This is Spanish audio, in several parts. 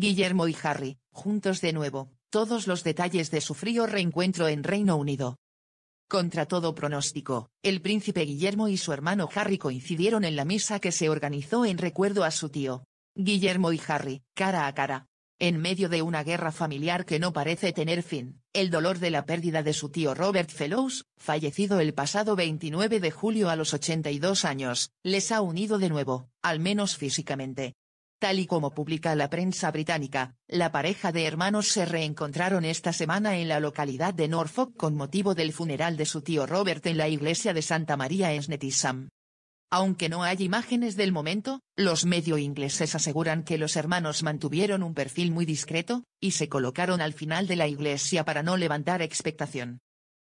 Guillermo y Harry, juntos de nuevo, todos los detalles de su frío reencuentro en Reino Unido. Contra todo pronóstico, el príncipe Guillermo y su hermano Harry coincidieron en la misa que se organizó en recuerdo a su tío. Guillermo y Harry, cara a cara. En medio de una guerra familiar que no parece tener fin, el dolor de la pérdida de su tío Robert Fellows, fallecido el pasado 29 de julio a los 82 años, les ha unido de nuevo, al menos físicamente. Tal y como publica la prensa británica, la pareja de hermanos se reencontraron esta semana en la localidad de Norfolk con motivo del funeral de su tío Robert en la iglesia de Santa María en Aunque no hay imágenes del momento, los medio ingleses aseguran que los hermanos mantuvieron un perfil muy discreto, y se colocaron al final de la iglesia para no levantar expectación.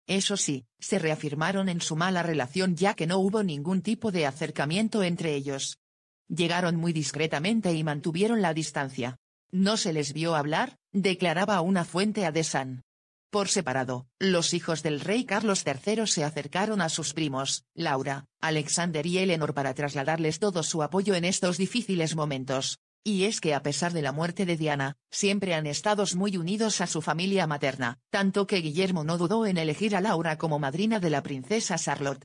Eso sí, se reafirmaron en su mala relación ya que no hubo ningún tipo de acercamiento entre ellos. Llegaron muy discretamente y mantuvieron la distancia. No se les vio hablar, declaraba una fuente a Desan. Por separado, los hijos del rey Carlos III se acercaron a sus primos, Laura, Alexander y Eleanor para trasladarles todo su apoyo en estos difíciles momentos. Y es que a pesar de la muerte de Diana, siempre han estado muy unidos a su familia materna, tanto que Guillermo no dudó en elegir a Laura como madrina de la princesa Charlotte,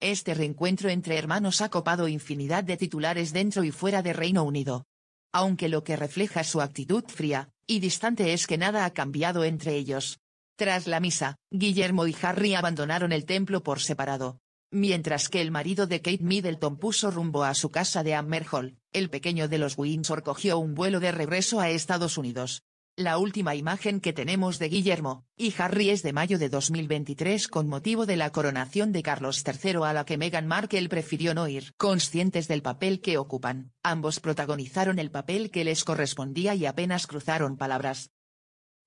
este reencuentro entre hermanos ha copado infinidad de titulares dentro y fuera de Reino Unido. Aunque lo que refleja su actitud fría y distante es que nada ha cambiado entre ellos. Tras la misa, Guillermo y Harry abandonaron el templo por separado. Mientras que el marido de Kate Middleton puso rumbo a su casa de Ammerhall, el pequeño de los Windsor cogió un vuelo de regreso a Estados Unidos. La última imagen que tenemos de Guillermo y Harry es de mayo de 2023 con motivo de la coronación de Carlos III a la que Meghan Markle prefirió no ir. Conscientes del papel que ocupan, ambos protagonizaron el papel que les correspondía y apenas cruzaron palabras.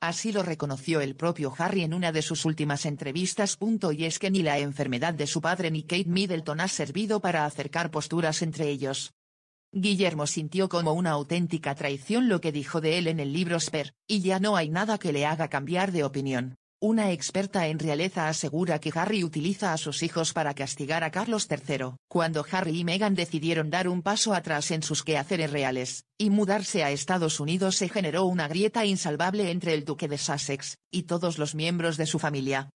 Así lo reconoció el propio Harry en una de sus últimas entrevistas. Y es que ni la enfermedad de su padre ni Kate Middleton ha servido para acercar posturas entre ellos. Guillermo sintió como una auténtica traición lo que dijo de él en el libro Sper, y ya no hay nada que le haga cambiar de opinión. Una experta en realeza asegura que Harry utiliza a sus hijos para castigar a Carlos III, cuando Harry y Meghan decidieron dar un paso atrás en sus quehaceres reales, y mudarse a Estados Unidos se generó una grieta insalvable entre el duque de Sussex, y todos los miembros de su familia,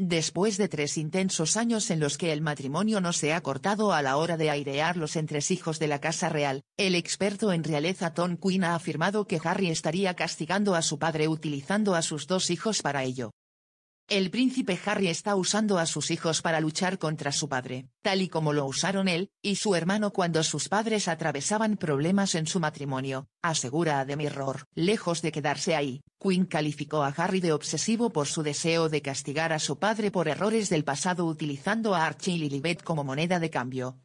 Después de tres intensos años en los que el matrimonio no se ha cortado a la hora de airear los entresijos de la Casa Real, el experto en realeza Tom Quinn ha afirmado que Harry estaría castigando a su padre utilizando a sus dos hijos para ello. El príncipe Harry está usando a sus hijos para luchar contra su padre, tal y como lo usaron él y su hermano cuando sus padres atravesaban problemas en su matrimonio, asegura a The Lejos de quedarse ahí, Quinn calificó a Harry de obsesivo por su deseo de castigar a su padre por errores del pasado utilizando a Archie y Lilibet como moneda de cambio.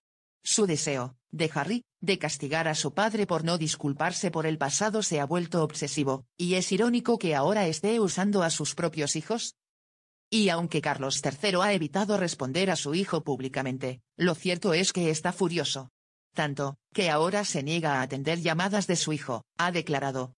Su deseo, de Harry, de castigar a su padre por no disculparse por el pasado se ha vuelto obsesivo, y es irónico que ahora esté usando a sus propios hijos, y aunque Carlos III ha evitado responder a su hijo públicamente, lo cierto es que está furioso. Tanto, que ahora se niega a atender llamadas de su hijo, ha declarado,